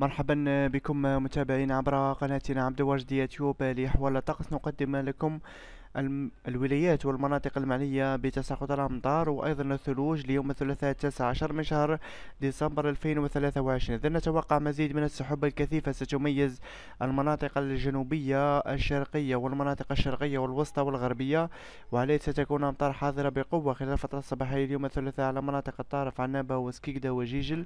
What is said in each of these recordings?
مرحبا بكم متابعين عبر قناتنا عبد الواجد يوتيوب لحوال الطقس نقدم لكم الولايات والمناطق المعنية بتساقط الأمطار وأيضا الثلوج ليوم الثلاثاء 19 من شهر ديسمبر 2023 إذا نتوقع مزيد من السحب الكثيفة ستميز المناطق الجنوبية الشرقية والمناطق الشرقية والوسطى والغربية وعليه ستكون أمطار حاضرة بقوة خلال الفترة الصباحية اليوم الثلاثاء على مناطق الطارف عنابة وسكيكدا وجيجل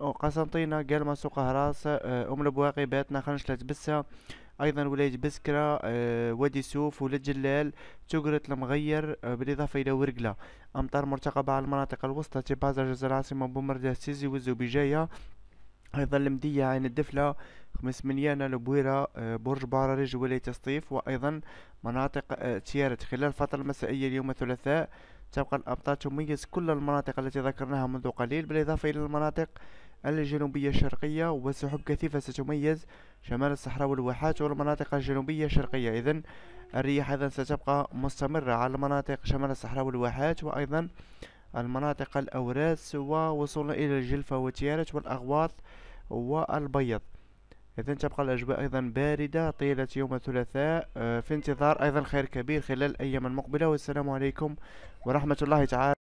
وقسنطينة قلمة سوق هراس آه، أم البواقي باتنا خنشلة بسة ايضا ولايه بسكره آه، وادي سوف ولاد جلال تقرة المغير آه، بالاضافه الى ورقله امطار مرتقبه على المناطق الوسطى تيبازا جزر العاصمه بومرده وزو بجايه ايضا المدية عين الدفلة خمس منيانة البويرة آه، برج بارارج ولاية الصيف وايضا مناطق تيارت خلال الفترة المسائية اليوم الثلاثاء تبقى الامطار تميز كل المناطق التي ذكرناها منذ قليل بالاضافة الى المناطق الجنوبية الشرقية وسحب كثيفة ستميز شمال الصحراء والواحات والمناطق الجنوبية الشرقية إذا الرياح أيضا ستبقى مستمرة على المناطق شمال الصحراء والواحات وأيضا المناطق الأوراس ووصولا إلى الجلفة وتيارت والأغواط والبيض إذا تبقى الأجواء أيضا باردة طيلة يوم الثلاثاء آه، في انتظار أيضا خير كبير خلال الأيام المقبلة والسلام عليكم ورحمة الله تعالى